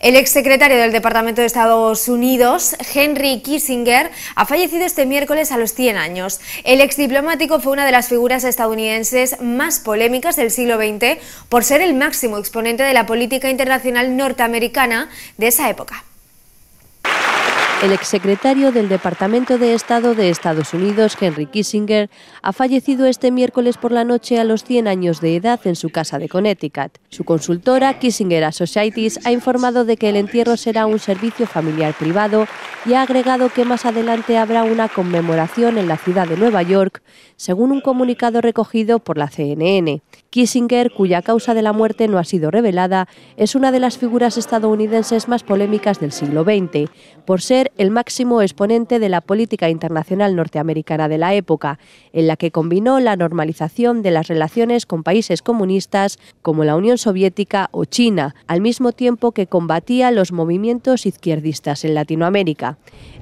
El exsecretario del Departamento de Estados Unidos, Henry Kissinger, ha fallecido este miércoles a los 100 años. El exdiplomático fue una de las figuras estadounidenses más polémicas del siglo XX por ser el máximo exponente de la política internacional norteamericana de esa época. El exsecretario del Departamento de Estado de Estados Unidos, Henry Kissinger, ha fallecido este miércoles por la noche a los 100 años de edad en su casa de Connecticut. Su consultora, Kissinger Associates, ha informado de que el entierro será un servicio familiar privado y ha agregado que más adelante habrá una conmemoración en la ciudad de Nueva York, según un comunicado recogido por la CNN. Kissinger, cuya causa de la muerte no ha sido revelada, es una de las figuras estadounidenses más polémicas del siglo XX, por ser el máximo exponente de la política internacional norteamericana de la época, en la que combinó la normalización de las relaciones con países comunistas como la Unión Soviética o China, al mismo tiempo que combatía los movimientos izquierdistas en Latinoamérica.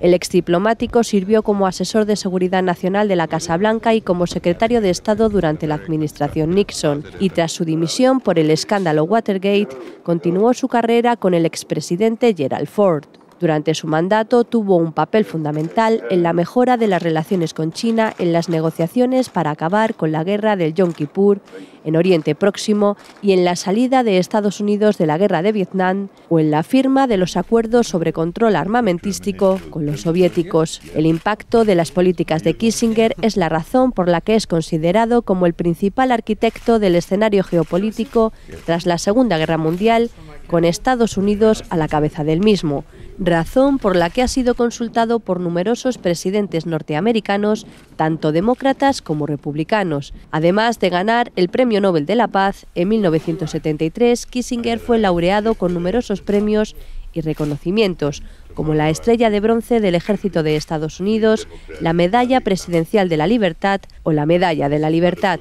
El diplomático sirvió como asesor de seguridad nacional de la Casa Blanca y como secretario de Estado durante la administración Nixon, y tras su dimisión por el escándalo Watergate, continuó su carrera con el expresidente Gerald Ford. Durante su mandato tuvo un papel fundamental en la mejora de las relaciones con China en las negociaciones para acabar con la guerra del Yom Kippur en Oriente Próximo y en la salida de Estados Unidos de la guerra de Vietnam o en la firma de los acuerdos sobre control armamentístico con los soviéticos. El impacto de las políticas de Kissinger es la razón por la que es considerado como el principal arquitecto del escenario geopolítico tras la Segunda Guerra Mundial, con Estados Unidos a la cabeza del mismo razón por la que ha sido consultado por numerosos presidentes norteamericanos, tanto demócratas como republicanos. Además de ganar el Premio Nobel de la Paz, en 1973 Kissinger fue laureado con numerosos premios y reconocimientos, como la Estrella de Bronce del Ejército de Estados Unidos, la Medalla Presidencial de la Libertad o la Medalla de la Libertad.